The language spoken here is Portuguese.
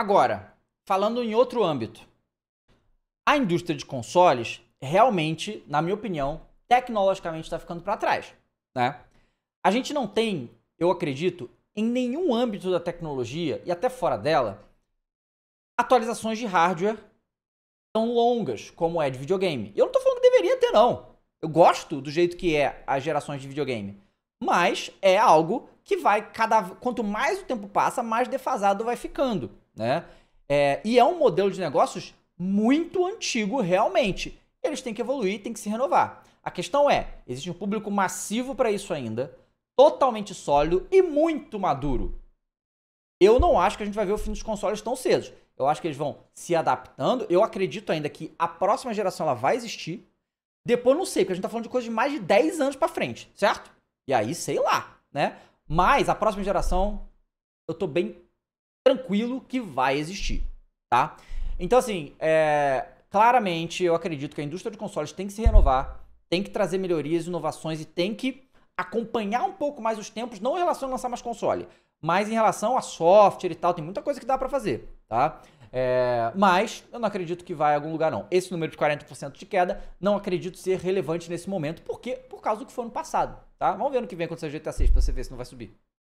Agora, falando em outro âmbito, a indústria de consoles realmente, na minha opinião, tecnologicamente está ficando para trás. Né? A gente não tem, eu acredito, em nenhum âmbito da tecnologia e até fora dela, atualizações de hardware tão longas como é de videogame. Eu não estou falando que deveria ter, não. Eu gosto do jeito que é as gerações de videogame. Mas é algo que vai cada quanto mais o tempo passa, mais defasado vai ficando né? É, e é um modelo de negócios muito antigo realmente. Eles têm que evoluir, têm que se renovar. A questão é, existe um público massivo para isso ainda, totalmente sólido e muito maduro. Eu não acho que a gente vai ver o fim dos consoles tão cedo. Eu acho que eles vão se adaptando. Eu acredito ainda que a próxima geração ela vai existir. Depois não sei, porque a gente tá falando de coisa de mais de 10 anos para frente, certo? E aí, sei lá, né? Mas a próxima geração, eu tô bem tranquilo que vai existir, tá? Então, assim, é, claramente eu acredito que a indústria de consoles tem que se renovar, tem que trazer melhorias, inovações e tem que acompanhar um pouco mais os tempos, não em relação a lançar mais console, mas em relação a software e tal, tem muita coisa que dá para fazer, tá? É, mas eu não acredito que vai a algum lugar, não. Esse número de 40% de queda não acredito ser relevante nesse momento, porque por causa do que foi no passado, tá? Vamos ver no que vem acontecer GTA 6 pra você ver se não vai subir.